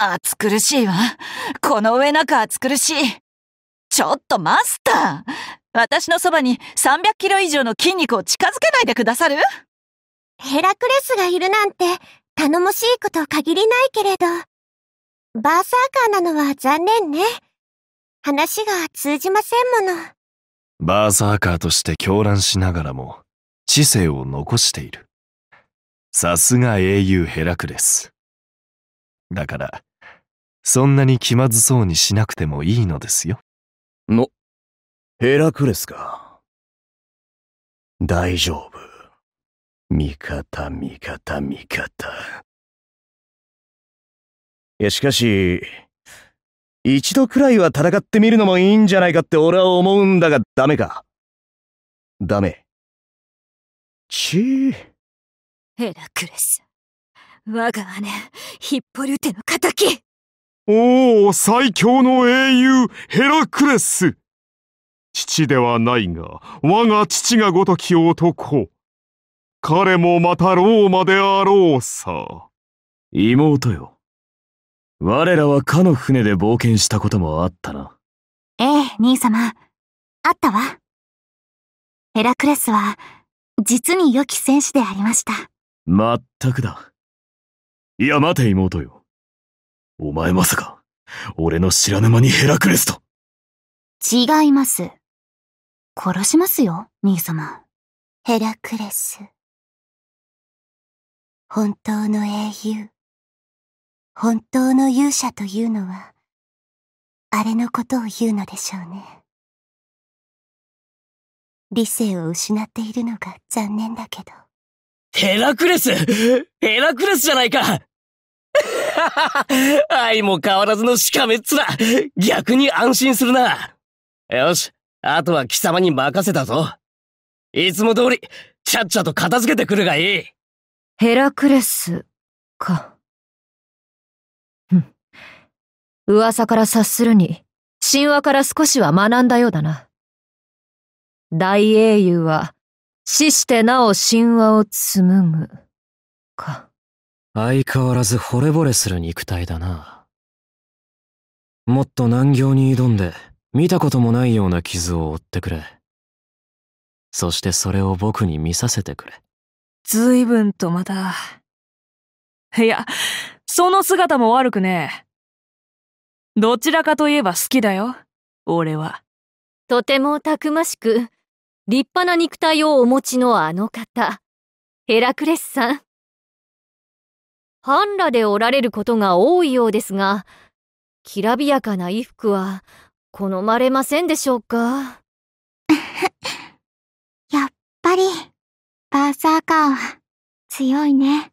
暑苦しいわ。この上なく暑苦しい。ちょっとマスター私のそばに300キロ以上の筋肉を近づけないでくださるヘラクレスがいるなんて頼もしいこと限りないけれど、バーサーカーなのは残念ね。話が通じませんもの。バーサーカーとして狂乱しながらも知性を残している。さすが英雄ヘラクレス。だから、そんなに気まずそうにしなくてもいいのですよ。の、ヘラクレスか。大丈夫。味方、味方、味方。いや、しかし、一度くらいは戦ってみるのもいいんじゃないかって俺は思うんだがダメか。ダメ。ちー。ヘラクレス。我が姉、ヒッポリュテの仇おお、最強の英雄、ヘラクレス父ではないが、我が父がごとき男。彼もまたローマであろうさ。妹よ。我らはかの船で冒険したこともあったな。ええ、兄様。あったわ。ヘラクレスは、実に良き戦士でありました。まったくだ。いや、待て妹よ。お前まさか、俺の知らぬ間にヘラクレスと。違います。殺しますよ、兄様。ヘラクレス。本当の英雄。本当の勇者というのは、あれのことを言うのでしょうね。理性を失っているのが残念だけど。ヘラクレスヘラクレスじゃないか 愛も変わらずのしかめっ面逆に安心するなよし、あとは貴様に任せたぞ。いつも通り、ちゃっちゃと片付けてくるがいい。ヘラクレス、か。噂から察するに、神話から少しは学んだようだな。大英雄は、死してなお神話を紡ぐ、か。相変わらず惚れ惚れする肉体だな。もっと難行に挑んで、見たこともないような傷を負ってくれ。そしてそれを僕に見させてくれ。随分とまた。いや、その姿も悪くねえ。どちらかといえば好きだよ、俺は。とてもたくましく、立派な肉体をお持ちのあの方、ヘラクレスさん。ファンらでおられることが多いようですが、きらびやかな衣服は好まれませんでしょうか やっぱり、バーサーカーは強いね。